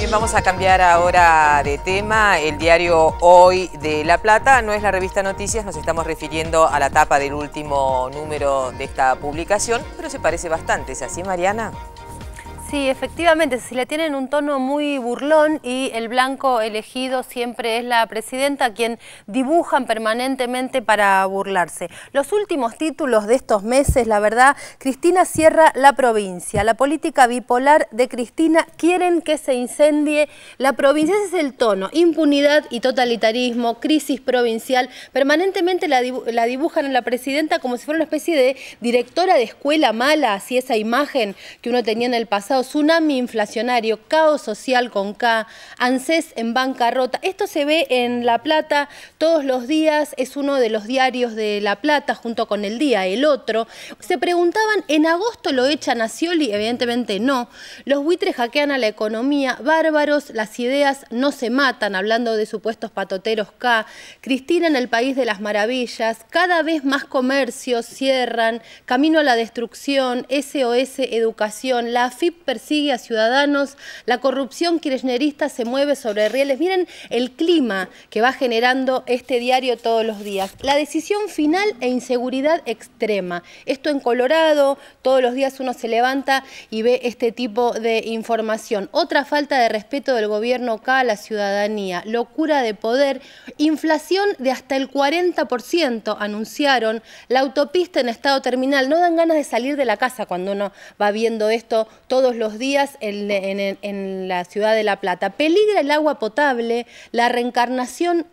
Bien, vamos a cambiar ahora de tema. El diario Hoy de La Plata no es la revista Noticias, nos estamos refiriendo a la tapa del último número de esta publicación, pero se parece bastante, ¿es así, Mariana? Sí, efectivamente, si le tienen un tono muy burlón y el blanco elegido siempre es la presidenta quien dibujan permanentemente para burlarse. Los últimos títulos de estos meses, la verdad, Cristina cierra la provincia, la política bipolar de Cristina, quieren que se incendie la provincia, ese es el tono, impunidad y totalitarismo, crisis provincial, permanentemente la dibujan a la presidenta como si fuera una especie de directora de escuela mala, así esa imagen que uno tenía en el pasado tsunami inflacionario, caos social con K, ANSES en bancarrota. Esto se ve en La Plata todos los días, es uno de los diarios de La Plata junto con El Día, el otro. Se preguntaban, ¿en agosto lo echan a Scioli? Evidentemente no. Los buitres hackean a la economía, bárbaros, las ideas no se matan, hablando de supuestos patoteros K. Cristina en el País de las Maravillas, cada vez más comercios cierran, camino a la destrucción, SOS Educación, la AFIP persigue a ciudadanos, la corrupción kirchnerista se mueve sobre rieles. Miren el clima que va generando este diario todos los días. La decisión final e inseguridad extrema. Esto en Colorado, todos los días uno se levanta y ve este tipo de información. Otra falta de respeto del gobierno acá a la ciudadanía, locura de poder, inflación de hasta el 40%, anunciaron, la autopista en estado terminal. No dan ganas de salir de la casa cuando uno va viendo esto todos los los días en, la ciudad de La Plata. Peligra el agua potable, la reencarnación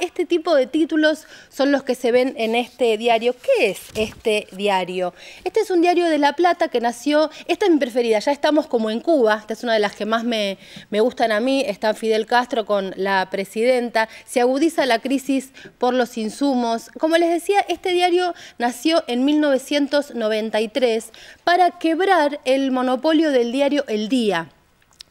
este tipo de títulos son los que se ven en este diario. ¿Qué es este diario? Este es un diario de La Plata que nació, esta es mi preferida, ya estamos como en Cuba, esta es una de las que más me, me gustan a mí, está Fidel Castro con la presidenta, se agudiza la crisis por los insumos. Como les decía, este diario nació en 1993 para quebrar el monopolio del diario El Día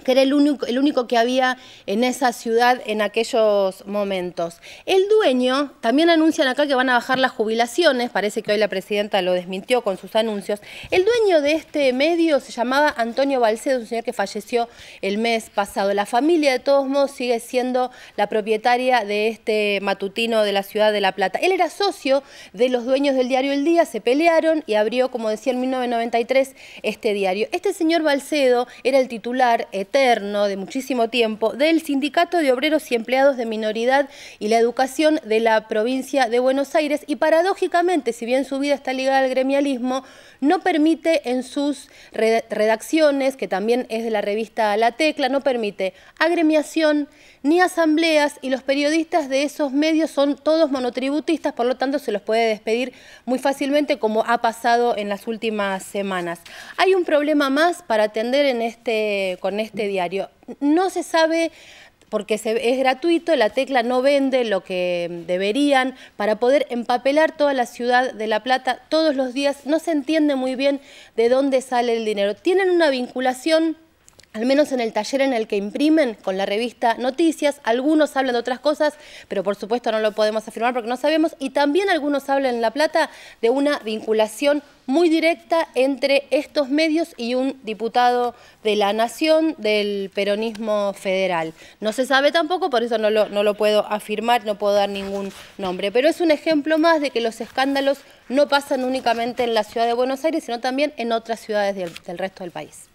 que era el único, el único, que había en esa ciudad en aquellos momentos. El dueño, también anuncian acá que van a bajar las jubilaciones, parece que hoy la presidenta lo desmintió con sus anuncios. El dueño de este medio se llamaba Antonio Balcedo, un señor que falleció el mes pasado. La familia, de todos modos, sigue siendo la propietaria de este matutino de la ciudad de La Plata. Él era socio de los dueños del diario El Día, se pelearon y abrió, como decía, en 1993 este diario. Este señor Balcedo era el titular eh, eterno, de muchísimo tiempo, del Sindicato de Obreros y Empleados de Minoridad y la Educación de la provincia de Buenos Aires y paradójicamente, si bien su vida está ligada al gremialismo, no permite en sus redacciones, que también es de la revista La Tecla, no permite agremiación ni asambleas y los periodistas de esos medios son todos monotributistas, por lo tanto se los puede despedir muy fácilmente como ha pasado en las últimas semanas. Hay un problema más para atender en este, con este diario. No se sabe porque es gratuito, la tecla no vende lo que deberían, para poder empapelar toda la ciudad de La Plata todos los días, no se entiende muy bien de dónde sale el dinero. Tienen una vinculación al menos en el taller en el que imprimen con la revista Noticias, algunos hablan de otras cosas, pero por supuesto no lo podemos afirmar porque no sabemos, y también algunos hablan en La Plata de una vinculación muy directa entre estos medios y un diputado de la Nación del peronismo federal. No se sabe tampoco, por eso no lo, puedo afirmar, no puedo dar ningún nombre, pero es un ejemplo más de que los escándalos no pasan únicamente en la ciudad de Buenos Aires, sino también en otras ciudades del resto del país.